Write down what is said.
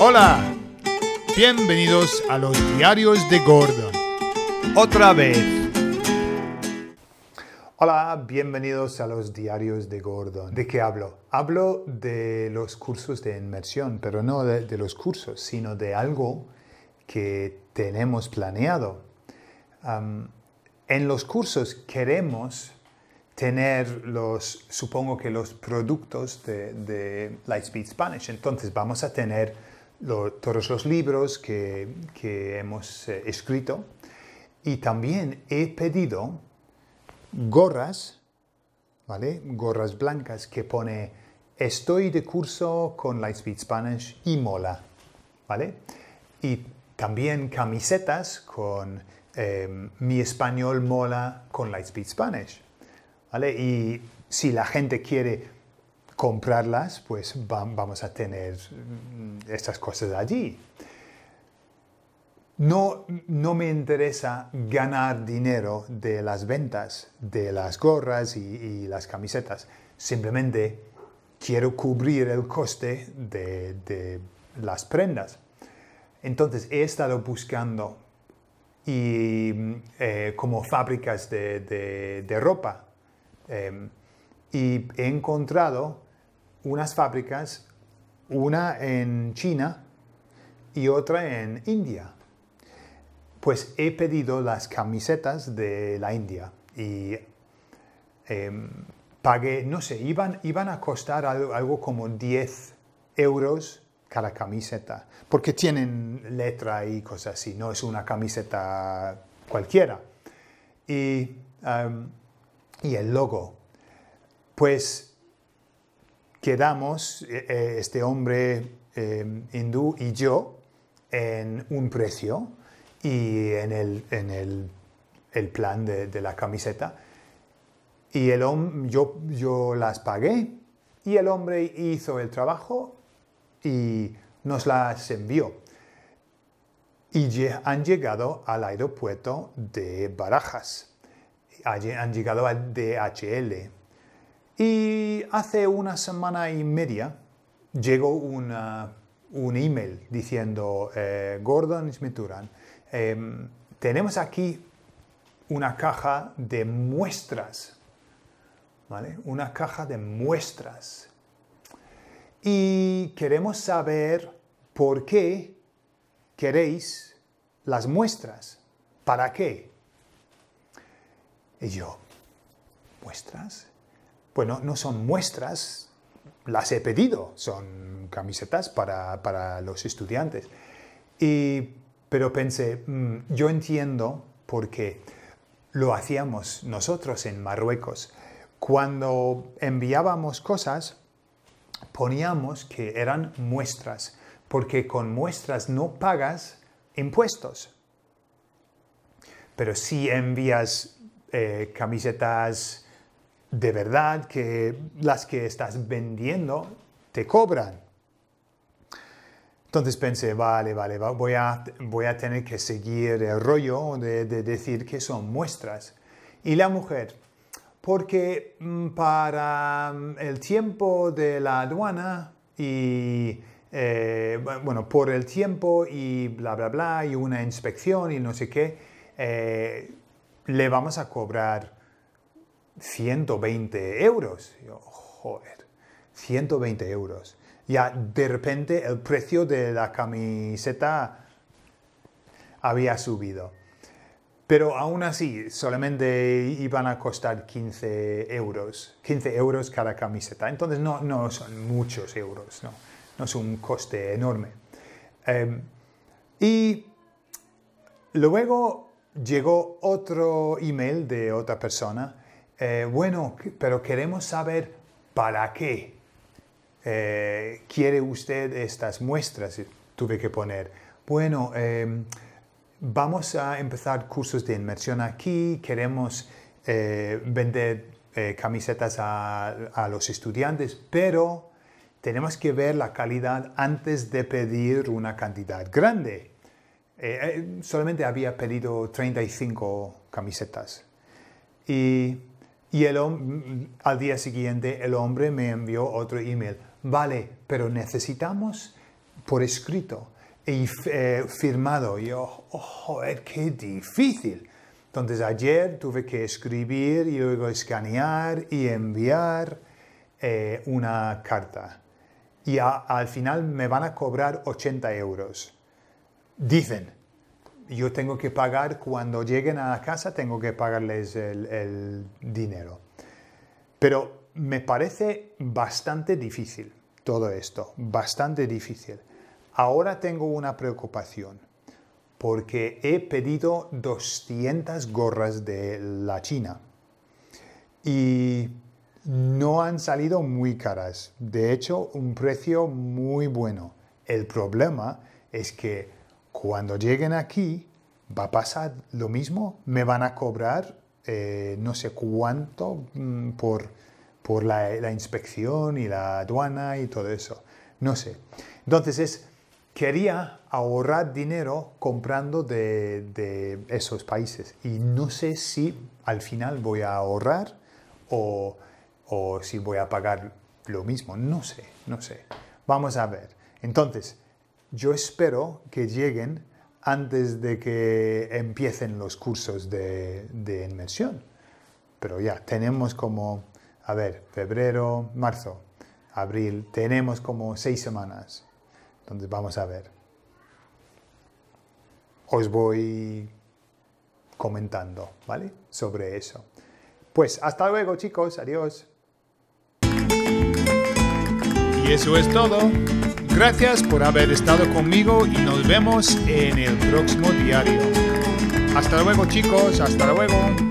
Hola, bienvenidos a los diarios de Gordon. Otra vez. Hola, bienvenidos a los diarios de Gordon. ¿De qué hablo? Hablo de los cursos de inmersión, pero no de, los cursos, sino de algo que tenemos planeado. en los cursos queremos tener los, supongo que los productos de, de Lightspeed Spanish. Entonces vamos a tener todos los libros que, hemos eh, escrito y también he pedido gorras, ¿vale? Gorras blancas que pone estoy de curso con Lightspeed Spanish y mola, ¿vale? Y también camisetas con em, mi español mola con Lightspeed Spanish, ¿vale? Y si la gente quiere comprarlas, pues vamos a tener mm, estas cosas allí. No, no me interesa ganar dinero de las ventas, de las gorras y, las camisetas. Simplemente quiero cubrir el coste de, las prendas. Entonces he estado buscando y, mm, eh, como fábricas de, ropa em, y he encontrado unas fábricas, una en China y otra en India. Pues he pedido las camisetas de la India y em, pagué, no sé, iban, iban a costar algo, como 10 euros cada camiseta, porque tienen letra y cosas así, no es una camiseta cualquiera. Y, em, y el logo. Pues quedamos, eh, eh, este hombre eh, hindú y yo, en un precio y en el, plan de, la camiseta. Y el yo, yo las pagué y el hombre hizo el trabajo y nos las envió. Y han llegado al aeropuerto de Barajas. Han llegado al DHL y hace una semana y media llegó un email diciendo, eh, Gordon Smithuran em, tenemos aquí una caja de muestras, ¿vale? Una caja de muestras. Y queremos saber por qué queréis las muestras. ¿Para qué? Y yo, ¿muestras? Bueno, no, son muestras, las he pedido, son camisetas para, los estudiantes. pero pensé, mm, yo entiendo por qué lo hacíamos nosotros en Marruecos. Cuando enviábamos cosas, poníamos que eran muestras, porque con muestras no pagas impuestos. Pero si envías eh, camisetas, de verdad que las que estás vendiendo te cobran. Entonces pensé, vale, vale, voy a, voy a tener que seguir el rollo de, decir que son muestras. Y la mujer, porque mm, para mm, el tiempo de la aduana y eh, bueno, por el tiempo y bla, bla, bla, y una inspección y no sé qué, eh, le vamos a cobrar 120 euros. joder, 120 euros. Ya de repente el precio de la camiseta había subido. Pero aún así, solamente iban a costar 15 euros, 15 euros cada camiseta. Entonces no, son muchos euros, no, no es un coste enorme. Em, y luego llegó otro email de otra persona eh, bueno, pero queremos saber para qué eh, quiere usted estas muestras, tuve que poner. Bueno, em, vamos a empezar cursos de inmersión aquí, queremos eh, vender camisetas a, los estudiantes, pero tenemos que ver la calidad antes de pedir una cantidad grande. solamente había pedido 35 camisetas. Y y al día siguiente el hombre me envió otro email. Vale, pero necesitamos por escrito y eh, firmado. Y yo, oh, qué difícil. Entonces ayer tuve que escribir y luego escanear y enviar eh, una carta. Y al final me van a cobrar 80 euros. Dicen, yo tengo que pagar, cuando lleguen a la casa, tengo que pagarles el, dinero. Pero me parece bastante difícil todo esto, bastante difícil. Ahora tengo una preocupación porque he pedido 200 gorras de la China y no han salido muy caras. De hecho, un precio muy bueno. El problema es que cuando lleguen aquí, va a pasar lo mismo, me van a cobrar eh, no sé cuánto mm, por, la, inspección y la aduana y todo eso. No sé. Entonces es, quería ahorrar dinero comprando de, esos países y no sé si al final voy a ahorrar o, o si voy a pagar lo mismo. No sé, no sé. Vamos a ver. Entonces, yo espero que lleguen antes de que empiecen los cursos de, inmersión. Pero ya, tenemos como, a ver, febrero, marzo, abril, tenemos como seis semanas. Entonces vamos a ver. Os voy comentando, ¿vale? Sobre eso. Pues hasta luego chicos, adiós. Y eso es todo gracias por haber estado conmigo y nos vemos en el próximo diario. Hasta luego chicos, hasta luego.